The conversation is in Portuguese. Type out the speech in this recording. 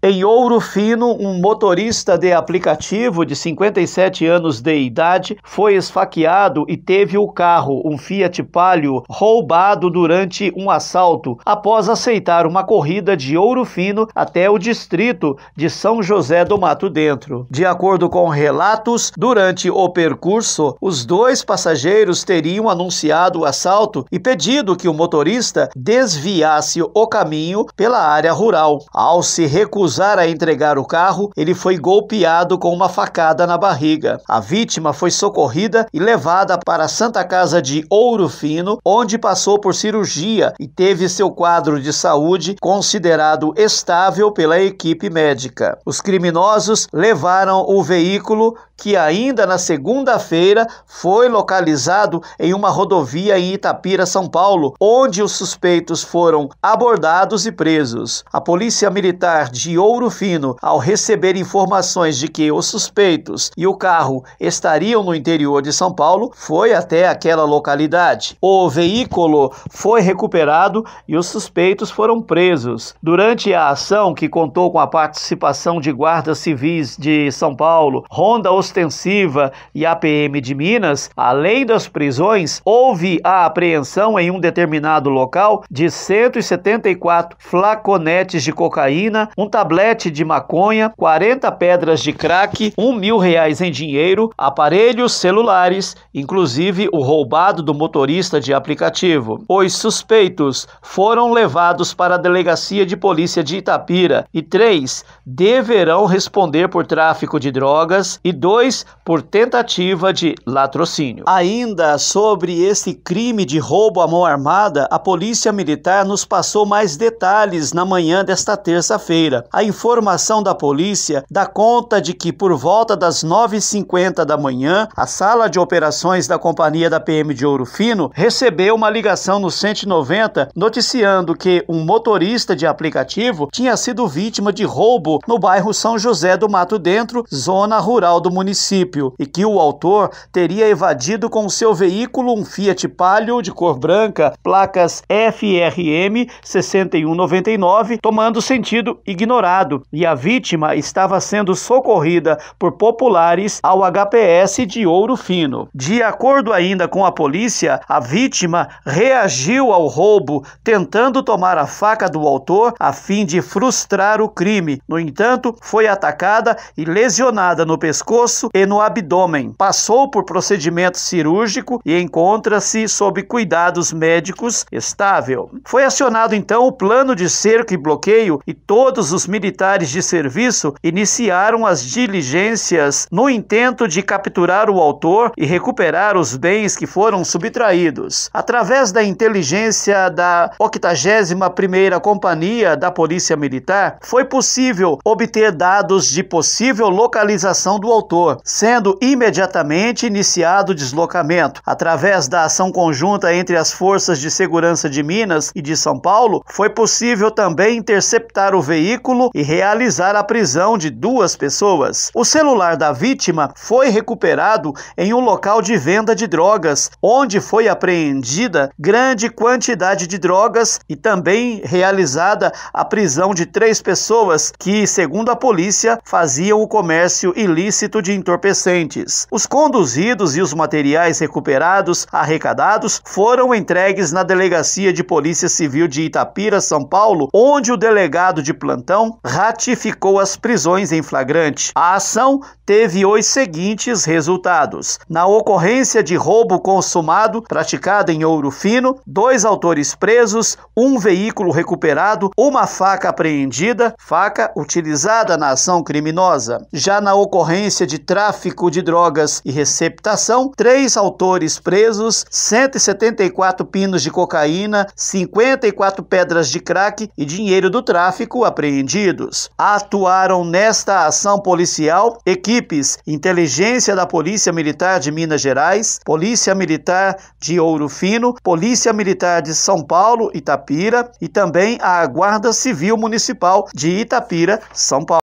Em Ouro Fino, um motorista de aplicativo de 57 anos de idade foi esfaqueado e teve o carro, um Fiat Palio, roubado durante um assalto, após aceitar uma corrida de Ouro Fino até o distrito de São José do Mato Dentro. De acordo com relatos, durante o percurso, os dois passageiros teriam anunciado o assalto e pedido que o motorista desviasse o caminho pela área rural. Ao se recusar, recusar a entregar o carro, ele foi golpeado com uma facada na barriga. A vítima foi socorrida e levada para a Santa Casa de Ouro Fino, onde passou por cirurgia e teve seu quadro de saúde considerado estável pela equipe médica. Os criminosos levaram o veículo que ainda na segunda-feira foi localizado em uma rodovia em Itapira, São Paulo, onde os suspeitos foram abordados e presos. A Polícia Militar de Ouro Fino, ao receber informações de que os suspeitos e o carro estariam no interior de São Paulo, foi até aquela localidade. O veículo foi recuperado e os suspeitos foram presos. Durante a ação, que contou com a participação de guardas civis de São Paulo, ronda os ostensiva e APM de Minas, além das prisões, houve a apreensão em um determinado local de 174 flaconetes de cocaína, um tablete de maconha, 40 pedras de crack, um mil reais em dinheiro, aparelhos celulares, inclusive o roubado do motorista de aplicativo. Os suspeitos foram levados para a delegacia de polícia de Itapira e três deverão responder por tráfico de drogas e dois por tentativa de latrocínio. Ainda sobre esse crime de roubo à mão armada, a Polícia Militar nos passou mais detalhes na manhã desta terça-feira. A informação da polícia dá conta de que por volta das 9h50 da manhã, a sala de operações da companhia da PM de Ouro Fino recebeu uma ligação no 190 noticiando que um motorista de aplicativo tinha sido vítima de roubo no bairro São José do Mato Dentro, zona rural do município município e que o autor teria evadido com seu veículo um Fiat Palio de cor branca, placas FRM 6199, tomando sentido ignorado, e a vítima estava sendo socorrida por populares ao HPS de Ouro Fino. De acordo ainda com a polícia, a vítima reagiu ao roubo, tentando tomar a faca do autor a fim de frustrar o crime. No entanto, foi atacada e lesionada no pescoço pescoço e no abdômen. Passou por procedimento cirúrgico e encontra-se sob cuidados médicos estável. Foi acionado então o plano de cerco e bloqueio e todos os militares de serviço iniciaram as diligências no intento de capturar o autor e recuperar os bens que foram subtraídos. Através da inteligência da 81ª Companhia da Polícia Militar, foi possível obter dados de possível localização do autor pessoa, sendo imediatamente iniciado o deslocamento. Através da ação conjunta entre as forças de segurança de Minas e de São Paulo, foi possível também interceptar o veículo e realizar a prisão de duas pessoas. O celular da vítima foi recuperado em um local de venda de drogas, onde foi apreendida grande quantidade de drogas e também realizada a prisão de três pessoas que, segundo a polícia, faziam o comércio ilícito de de entorpecentes. Os conduzidos e os materiais recuperados, arrecadados, foram entregues na Delegacia de Polícia Civil de Itapira, São Paulo, onde o delegado de plantão ratificou as prisões em flagrante. A ação teve os seguintes resultados: na ocorrência de roubo consumado praticado em Ouro Fino, dois autores presos, um veículo recuperado, uma faca apreendida, faca utilizada na ação criminosa. Já na ocorrência de de tráfico de drogas e receptação, três autores presos, 174 pinos de cocaína, 54 pedras de crack e dinheiro do tráfico apreendidos. Atuaram nesta ação policial equipes inteligência da Polícia Militar de Minas Gerais, Polícia Militar de Ouro Fino, Polícia Militar de São Paulo, Itapira e também a Guarda Civil Municipal de Itapira, São Paulo.